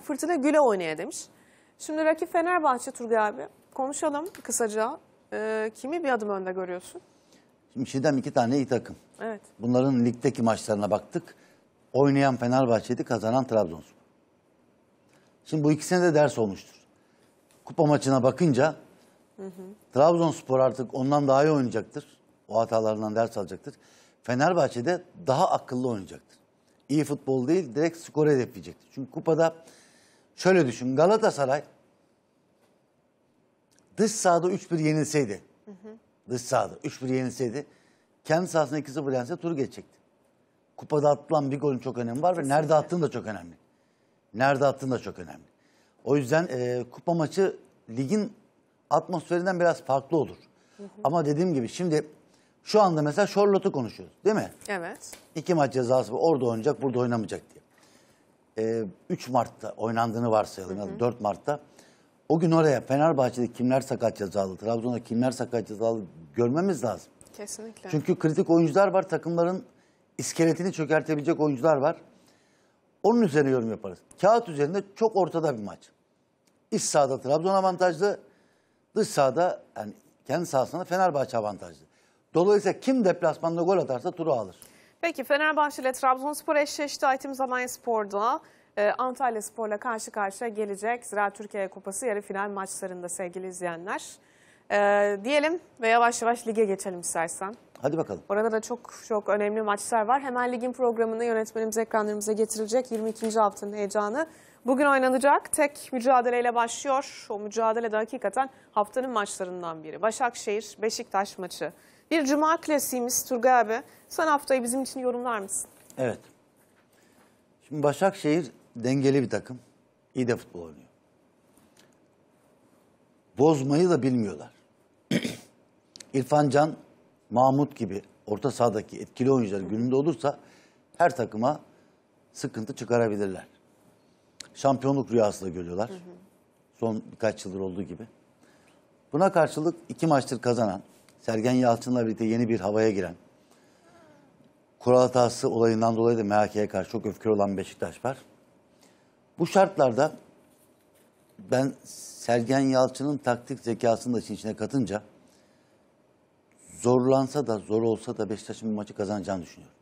Fırtına güle oynaya demiş. Şimdi rakip Fenerbahçe Turgay abi. Konuşalım kısaca. Ee, kimi bir adım önde görüyorsun? Şimdi Şidem iki tane iyi takım. Evet. Bunların ligdeki maçlarına baktık. Oynayan Fenerbahçe'ydi, kazanan Trabzonspor. Şimdi bu ikisine de ders olmuştur. Kupa maçına bakınca hı hı. Trabzonspor artık ondan daha iyi oynayacaktır. O hatalarından ders alacaktır. Fenerbahçe'de daha akıllı oynayacaktır. İyi futbol değil, direkt skor hedefleyecektir. Çünkü kupada Şöyle düşün Galatasaray dış sahada 3-1 yenilseydi. Hı hı. Dış sahada 3-1 yenilseydi. Kendi sahasında 2-0 yense turu geçecekti. Kupada atılan bir golün çok önemi var ve Kesinlikle. nerede attığın da çok önemli. Nerede attığın da çok önemli. O yüzden e, kupa maçı ligin atmosferinden biraz farklı olur. Hı hı. Ama dediğim gibi şimdi şu anda mesela Charlotte'u konuşuyoruz değil mi? Evet. İki maç cezası orada oynayacak burada oynamayacak diye e, ee, 3 Mart'ta oynandığını varsayalım ya 4 Mart'ta. O gün oraya Fenerbahçe'de kimler sakat cezalı, Trabzon'da kimler sakat cezalı görmemiz lazım. Kesinlikle. Çünkü kritik oyuncular var, takımların iskeletini çökertebilecek oyuncular var. Onun üzerine yorum yaparız. Kağıt üzerinde çok ortada bir maç. İç sahada Trabzon avantajlı, dış sahada yani kendi sahasında Fenerbahçe avantajlı. Dolayısıyla kim deplasmanda gol atarsa turu alır. Peki Fenerbahçe ile Trabzonspor eşleşti. Aytemiz Alanyaspor'da e, Antalya Spor'la karşı karşıya gelecek. Zira Türkiye Kupası yarı final maçlarında sevgili izleyenler. E, diyelim ve yavaş yavaş lige geçelim istersen. Hadi bakalım. Orada da çok çok önemli maçlar var. Hemen ligin programını yönetmenimiz ekranlarımıza getirecek. 22. haftanın heyecanı bugün oynanacak. Tek mücadeleyle başlıyor. O mücadele de hakikaten haftanın maçlarından biri. Başakşehir, Beşiktaş maçı. Bir cuma klasiğimiz Turgay abi. Sen haftayı bizim için yorumlar mısın? Evet. Şimdi Başakşehir dengeli bir takım. İyi de futbol oynuyor. Bozmayı da bilmiyorlar. İrfan Can, Mahmut gibi orta sahadaki etkili oyuncular gününde olursa her takıma sıkıntı çıkarabilirler. Şampiyonluk rüyası da görüyorlar. Hı hı. Son birkaç yıldır olduğu gibi. Buna karşılık iki maçtır kazanan, Sergen Yalçın'la birlikte yeni bir havaya giren, kural hatası olayından dolayı da MHK'ye karşı çok öfkeli olan Beşiktaş var. Bu şartlarda ben Sergen Yalçın'ın taktik zekasını da işin içine katınca zorlansa da zor olsa da Beşiktaş'ın bu maçı kazanacağını düşünüyorum.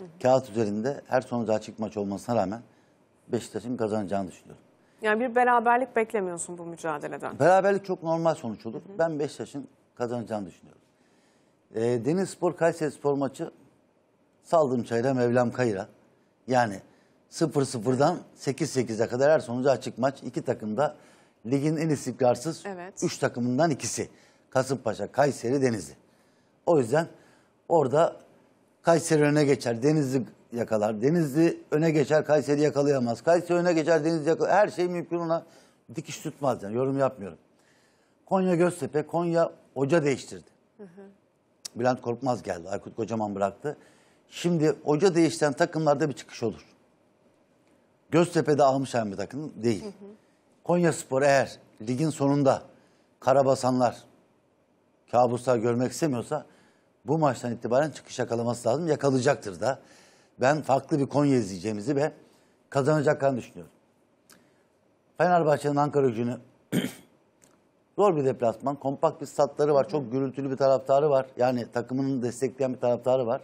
Hı hı. Kağıt üzerinde her sonucu açık maç olmasına rağmen Beşiktaş'ın kazanacağını düşünüyorum. Yani bir beraberlik beklemiyorsun bu mücadeleden. Beraberlik çok normal sonuç olur. Hı hı. Ben Beşiktaş'ın kazanacağını düşünüyorum. E, ee, Deniz Spor Kayseri Spor maçı saldım çayra Mevlam kayra. Yani 0-0'dan 8-8'e kadar her sonucu açık maç. İki takım da ligin en istikrarsız 3 evet. Üç takımından ikisi. Kasımpaşa, Kayseri, Denizli. O yüzden orada Kayseri öne geçer, Denizli yakalar. Denizli öne geçer, Kayseri yakalayamaz. Kayseri öne geçer, Denizli yakalayamaz. Her şey mümkün ona dikiş tutmaz yani yorum yapmıyorum. Konya Göztepe, Konya hoca değiştirdi. Hı hı. Bülent Korkmaz geldi. Aykut Kocaman bıraktı. Şimdi hoca değiştiren takımlarda bir çıkış olur. Göztepe'de almış her bir takım değil. Hı Konya Spor eğer ligin sonunda karabasanlar kabuslar görmek istemiyorsa bu maçtan itibaren çıkış yakalaması lazım. Yakalayacaktır da. Ben farklı bir Konya izleyeceğimizi ve kazanacaklarını düşünüyorum. Fenerbahçe'nin Ankara gücünü Zor bir deplasman. Kompakt bir statları var. Çok gürültülü bir taraftarı var. Yani takımının destekleyen bir taraftarı var.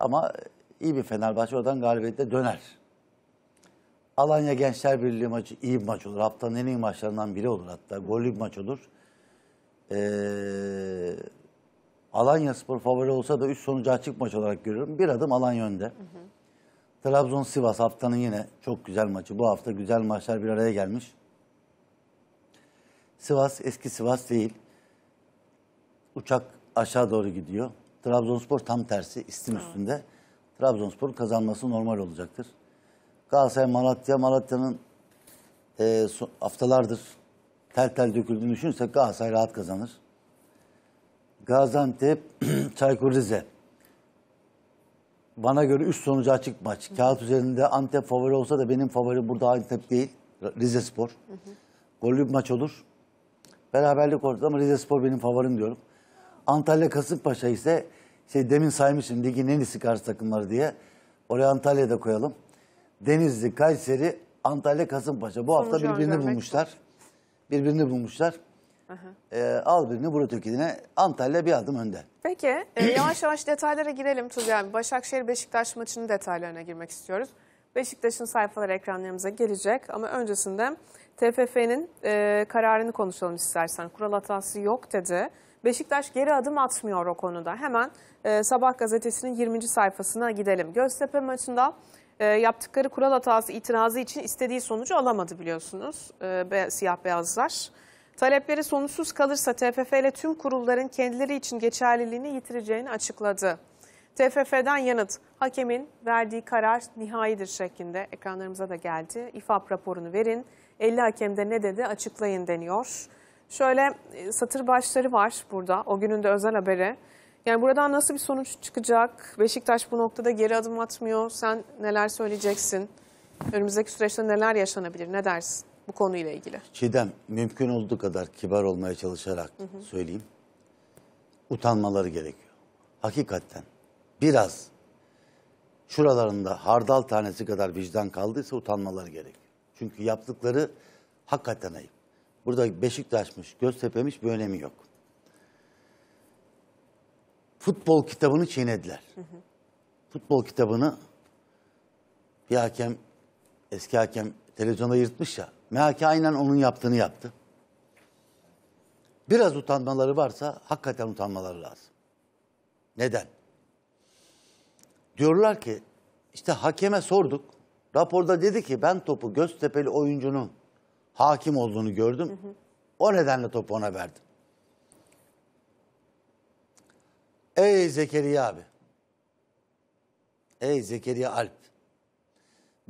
Ama iyi bir Fenerbahçe oradan galibiyette döner. Alanya Gençler Birliği maçı iyi bir maç olur. Haftanın en iyi maçlarından biri olur hatta. Gollü bir maç olur. Ee, Alanya Spor favori olsa da üç sonucu açık maç olarak görüyorum. Bir adım alan yönde. Hı hı. Trabzon-Sivas haftanın yine çok güzel maçı. Bu hafta güzel maçlar bir araya gelmiş. Sivas eski Sivas değil. Uçak aşağı doğru gidiyor. Trabzonspor tam tersi istim üstünde. Trabzonspor'un kazanması normal olacaktır. Galatasaray Malatya, Malatya'nın e, haftalardır tel tel döküldüğünü düşünürsek Galatasaray rahat kazanır. Gaziantep, Çaykur Rize. Bana göre üst sonucu açık maç. Hı. Kağıt üzerinde Antep favori olsa da benim favorim burada Antep değil. Rize Spor. Hı hı. Gollü bir maç olur. Beraberlik ortada ama Rize Spor benim favorim diyorum. Antalya Kasımpaşa ise şey demin saymışım ligin en iyisi karşı takımları diye. Oraya Antalya'da koyalım. Denizli, Kayseri, Antalya, Kasımpaşa. Bu Sonucu hafta birbirini bulmuşlar. Birbirini bulmuşlar. Ee, al birini vur ötekine. Antalya bir adım önde. Peki e, yavaş yavaş detaylara girelim Tuzay abi. Başakşehir Beşiktaş maçının detaylarına girmek istiyoruz. Beşiktaş'ın sayfaları ekranlarımıza gelecek ama öncesinde TFF'nin e, kararını konuşalım istersen. Kural hatası yok dedi. Beşiktaş geri adım atmıyor o konuda. Hemen e, Sabah gazetesinin 20. sayfasına gidelim. Göztepe maçında e, yaptıkları kural hatası itirazı için istediği sonucu alamadı biliyorsunuz e, be, siyah beyazlar. Talepleri sonuçsuz kalırsa TFF ile tüm kurulların kendileri için geçerliliğini yitireceğini açıkladı. TFF'den yanıt hakemin verdiği karar nihayidir şeklinde ekranlarımıza da geldi. İFAP raporunu verin 50 hakemde ne dedi açıklayın deniyor. Şöyle e, satır başları var burada. O günün de özel haberi. Yani buradan nasıl bir sonuç çıkacak? Beşiktaş bu noktada geri adım atmıyor. Sen neler söyleyeceksin? Önümüzdeki süreçte neler yaşanabilir? Ne dersin bu konuyla ilgili? Çiğdem mümkün olduğu kadar kibar olmaya çalışarak hı hı. söyleyeyim. Utanmaları gerekiyor. Hakikaten biraz şuralarında hardal tanesi kadar vicdan kaldıysa utanmaları gerekiyor. Çünkü yaptıkları hakikaten ayıp. Burada Beşiktaş'mış, Göztepe'miş bir önemi yok. Futbol kitabını çiğnediler. Hı hı. Futbol kitabını bir hakem, eski hakem televizyonda yırtmış ya. MHK aynen onun yaptığını yaptı. Biraz utanmaları varsa hakikaten utanmaları lazım. Neden? Diyorlar ki işte hakeme sorduk. Raporda dedi ki ben topu Göztepe'li oyuncunun hakim olduğunu gördüm. Hı hı. O nedenle topu ona verdim. Ey Zekeriya abi. Ey Zekeriya Alp.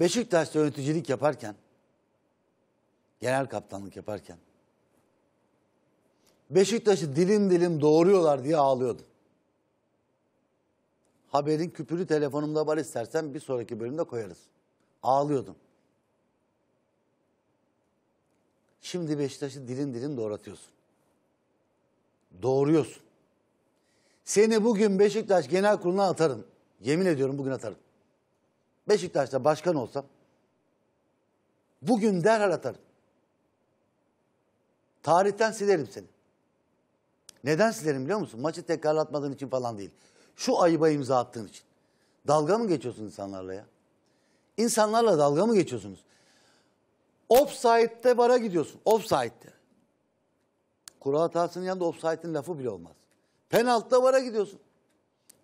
Beşiktaş'ta yöneticilik yaparken, genel kaptanlık yaparken, Beşiktaş'ı dilim dilim doğuruyorlar diye ağlıyordu. Haberin küpürü telefonumda var istersen bir sonraki bölümde koyarız. Ağlıyordum. Şimdi Beşiktaş'ı dilin dilin doğratıyorsun. Doğruyorsun. Seni bugün Beşiktaş Genel Kurulu'na atarım. Yemin ediyorum bugün atarım. Beşiktaş'ta başkan olsam bugün derhal atarım. Tarihten silerim seni. Neden silerim biliyor musun? Maçı tekrarlatmadığın için falan değil. Şu ayıba imza attığın için. Dalga mı geçiyorsun insanlarla ya? İnsanlarla dalga mı geçiyorsunuz? Offside'de bara gidiyorsun. Offside'de. Kura hatasının yanında offside'in lafı bile olmaz. Penaltıda bara gidiyorsun.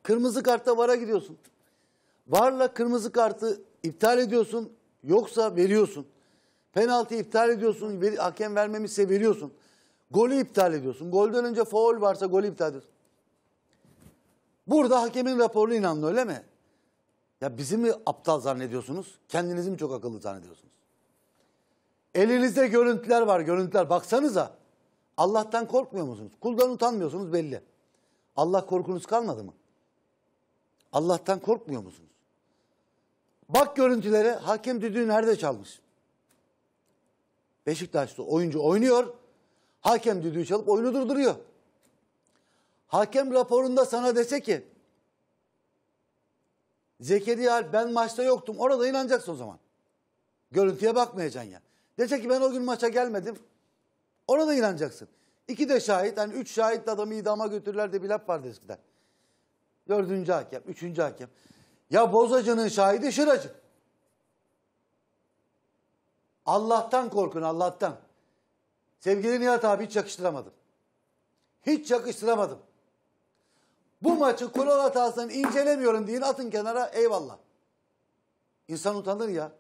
Kırmızı kartta bara gidiyorsun. Varla kırmızı kartı iptal ediyorsun yoksa veriyorsun. Penaltı iptal ediyorsun, ver, hakem vermemişse veriyorsun. Golü iptal ediyorsun. Golden önce foul varsa golü iptal ediyorsun. Burada hakemin raporuna inandın öyle mi? Ya bizi mi aptal zannediyorsunuz? Kendinizi mi çok akıllı zannediyorsunuz? Elinizde görüntüler var, görüntüler. Baksanıza. Allah'tan korkmuyor musunuz? Kuldan utanmıyorsunuz belli. Allah korkunuz kalmadı mı? Allah'tan korkmuyor musunuz? Bak görüntülere hakem düdüğü nerede çalmış? Beşiktaşlı oyuncu oynuyor. Hakem düdüğü çalıp oyunu durduruyor. Hakem raporunda sana dese ki Zekeriya Alp ben maçta yoktum. Orada inanacaksın o zaman. Görüntüye bakmayacaksın ya. Dese ki ben o gün maça gelmedim. Orada inanacaksın. İki de şahit. Hani üç şahit de adamı idama götürürler de bir laf vardı eskiden. Dördüncü hakem, üçüncü hakem. Ya bozacının şahidi şıracı. Allah'tan korkun Allah'tan. Sevgili Nihat abi hiç yakıştıramadım. Hiç yakıştıramadım. Bu maçı kural hatasını incelemiyorum deyin atın kenara eyvallah. İnsan utanır ya.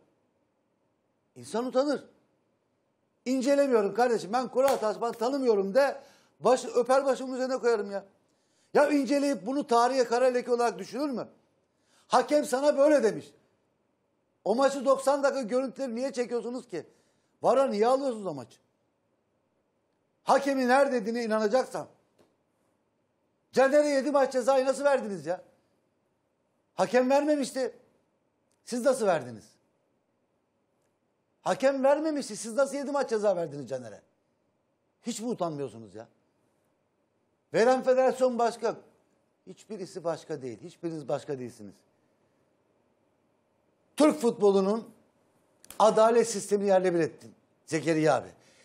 İnsan utanır. İncelemiyorum kardeşim ben kural hatası ben tanımıyorum de başı, öper başımın üzerine koyarım ya. Ya inceleyip bunu tarihe kara leke olarak düşünür mü? Hakem sana böyle demiş. O maçı 90 dakika görüntüleri niye çekiyorsunuz ki? Vara niye alıyorsunuz o maçı? Hakemi nerede dediğine inanacaksan. Caner'e 7 maç cezayı nasıl verdiniz ya? Hakem vermemişti. Siz nasıl verdiniz? Hakem vermemişti. Siz nasıl 7 maç ceza verdiniz Caner'e? Hiç mi utanmıyorsunuz ya? Veren federasyon başka. Hiçbirisi başka değil. Hiçbiriniz başka değilsiniz. Türk futbolunun adalet sistemi yerle bir ettin. Zekeriya abi.